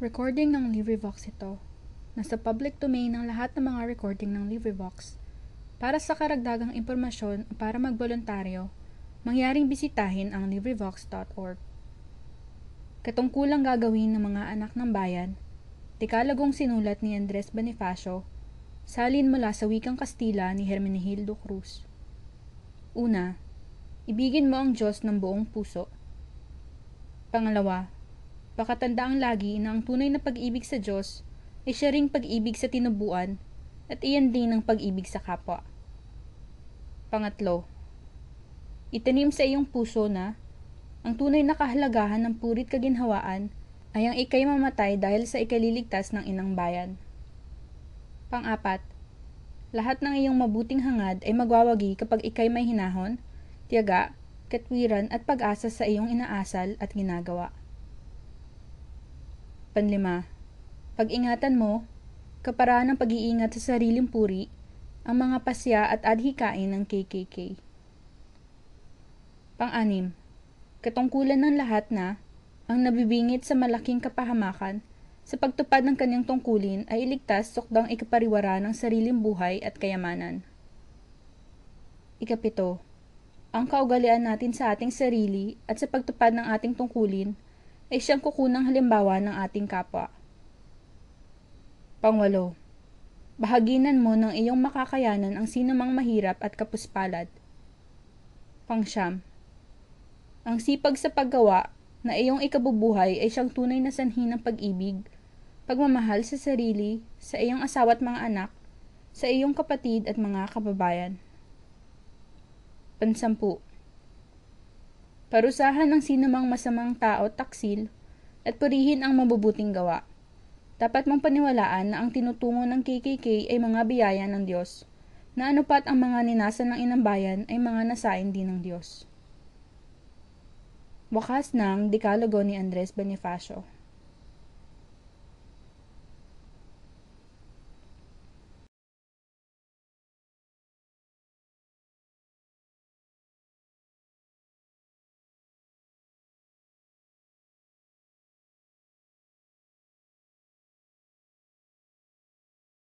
Recording ng LibriVox ito. Nasa public domain ng lahat ng mga recording ng LibriVox. Para sa karagdagang impormasyon o para magbolontaryo, mangyaring bisitahin ang LibriVox.org. Katungkulang gagawin ng mga anak ng bayan, tikalagong sinulat ni Andres Bonifacio, salin mula sa wikang Kastila ni Hermenegildo Cruz. Una, ibigin mo ang Diyos ng buong puso. Pangalawa, Pakatandaang lagi na ang tunay na pag-ibig sa Diyos ay siya ring pag-ibig sa tinubuan at iyan din ang pag-ibig sa kapwa. Pangatlo, itanim sa iyong puso na ang tunay na kahalagahan ng purit kaginhawaan ay ang ikay mamatay dahil sa ikaliligtas ng inang bayan. Pangapat, lahat ng iyong mabuting hangad ay magwawagi kapag ikay may hinahon, tiyaga, katwiran at pag-asa sa iyong inaasal at ginagawa. Panlima, pag-ingatan mo, kaparaan ng pag-iingat sa sariling puri, ang mga pasya at adhikain ng KKK. Pang-anim, katungkulan ng lahat na ang nabibingit sa malaking kapahamakan sa pagtupad ng kanyang tungkulin ay iligtas sukdang ikapariwara ng sariling buhay at kayamanan. Ikapito, ang kaugalian natin sa ating sarili at sa pagtupad ng ating tungkulin ay eh, siyang kukunang halimbawa ng ating kapwa. Pangwalo, bahaginan mo ng iyong makakayanan ang sinumang mahirap at kapuspalad. Pangsyam, ang sipag sa paggawa na iyong ikabubuhay ay siyang tunay na sanhi ng pag-ibig, pagmamahal sa sarili, sa iyong asawa at mga anak, sa iyong kapatid at mga kababayan. Pansampu, parusahan ng sinumang masamang tao taksil, at purihin ang mabubuting gawa. Dapat mong paniwalaan na ang tinutungo ng KKK ay mga biyaya ng Diyos, na anupat ang mga ninasa ng inambayan ay mga nasain din ng Diyos. Wakas ng Dekalogo ni Andres Bonifacio